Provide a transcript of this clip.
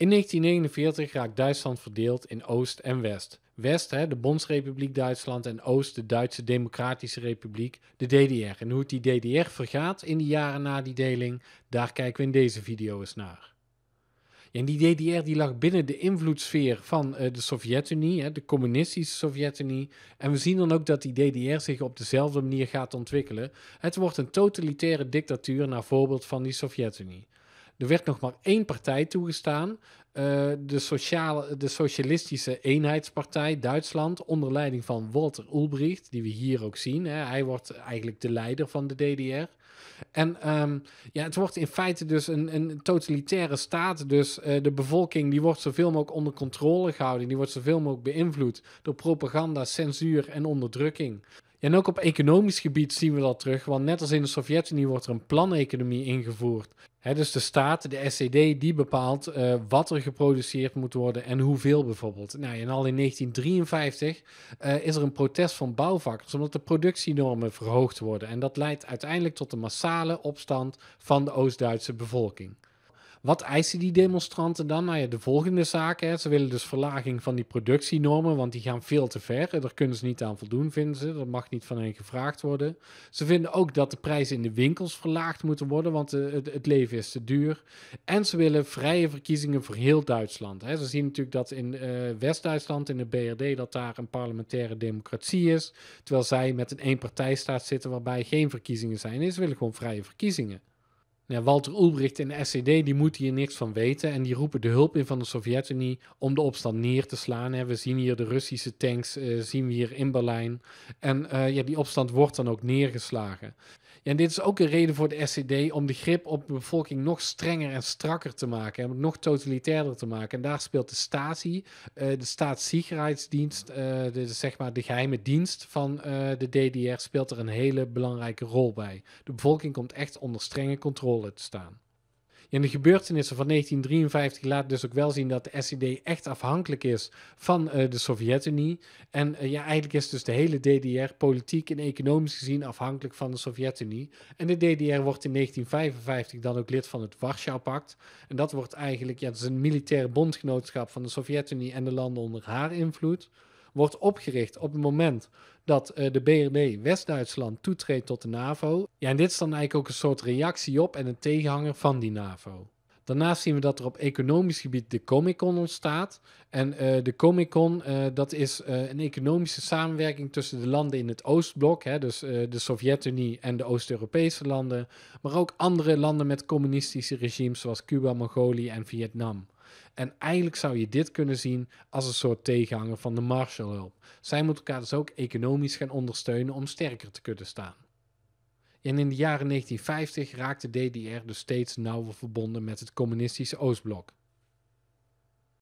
In 1949 raakt Duitsland verdeeld in Oost en West. West, hè, de Bondsrepubliek Duitsland, en Oost, de Duitse Democratische Republiek, de DDR. En hoe het die DDR vergaat in de jaren na die deling, daar kijken we in deze video eens naar. en die DDR die lag binnen de invloedssfeer van eh, de Sovjet-Unie, hè, de communistische Sovjet-Unie. En we zien dan ook dat die DDR zich op dezelfde manier gaat ontwikkelen. Het wordt een totalitaire dictatuur naar voorbeeld van die Sovjet-Unie. Er werd nog maar één partij toegestaan. Eh, de, sociale, de Socialistische Eenheidspartij Duitsland, onder leiding van Walter Ulbricht, die we hier ook zien. Hè. Hij wordt eigenlijk de leider van de DDR. En ehm, ja, het wordt in feite dus een, een totalitaire staat. Dus eh, de bevolking die wordt zoveel mogelijk onder controle gehouden. Die wordt zoveel mogelijk beïnvloed door propaganda, censuur en onderdrukking. En ook op economisch gebied zien we dat terug, want net als in de Sovjet-Unie wordt er een planeconomie ingevoerd. dus de staat, de SED, die bepaalt eh, wat er geproduceerd moet worden en hoeveel bijvoorbeeld. Nou, en al in 1953 eh, is er een protest van bouwvakkers omdat de productienormen verhoogd worden. En dat leidt uiteindelijk tot de massale opstand van de Oost-Duitse bevolking. Wat eisen die demonstranten dan? Nou ja, de volgende zaken. Hè. Ze willen dus verlaging van die productienormen, want die gaan veel te ver. Daar kunnen ze niet aan voldoen, vinden ze. Dat mag niet van hen gevraagd worden. Ze vinden ook dat de prijzen in de winkels verlaagd moeten worden, want eh, het, leven is te duur. En ze willen vrije verkiezingen voor heel Duitsland. Hè. Ze zien natuurlijk dat in eh, West-Duitsland, in de BRD, dat daar een parlementaire democratie is. Terwijl zij met een eenpartijstaat zitten waarbij geen verkiezingen zijn. ze willen gewoon vrije verkiezingen. Ja, Walter Ulbricht en de SED die moeten hier niks van weten en die roepen de hulp in van de Sovjet-Unie om de opstand neer te slaan. We zien hier de Russische tanks, eh, zien we hier in Berlijn. En eh, ja, die opstand wordt dan ook neergeslagen. Ja, en dit is ook een reden voor de SED om de grip op de bevolking nog strenger en strakker te maken. En nog totalitairder te maken. En daar speelt de Stasi, eh, de de, zeg maar de geheime dienst van de DDR, speelt er een hele belangrijke rol bij. De bevolking komt echt onder strenge controle staan. In de gebeurtenissen van 1953 laat dus ook wel zien dat de SED echt afhankelijk is van eh, de Sovjet-Unie. En eh, ja, eigenlijk is dus de hele DDR politiek en economisch gezien afhankelijk van de Sovjet-Unie. En de DDR wordt in 1955 dan ook lid van het Warschau-pact. En dat wordt eigenlijk, ja, dat is een militair bondgenootschap van de Sovjet-Unie en de landen onder haar invloed wordt opgericht op het moment dat eh, de BRD West-Duitsland toetreedt tot de NAVO. Ja, en dit is dan eigenlijk ook een soort reactie op en een tegenhanger van die NAVO. Daarnaast zien we dat er op economisch gebied de Comic-Con ontstaat. En eh, de Comic-Con, eh, dat is een economische samenwerking tussen de landen in het Oostblok, hè, dus de Sovjet-Unie en de Oost-Europese landen, maar ook andere landen met communistische regimes zoals Cuba, Mongolië en Vietnam. En eigenlijk zou je dit kunnen zien als een soort tegenhanger van de Marshallhulp. Zij moeten elkaar dus ook economisch gaan ondersteunen om sterker te kunnen staan. En in de jaren 1950 raakte DDR dus steeds nauwer verbonden met het communistische Oostblok.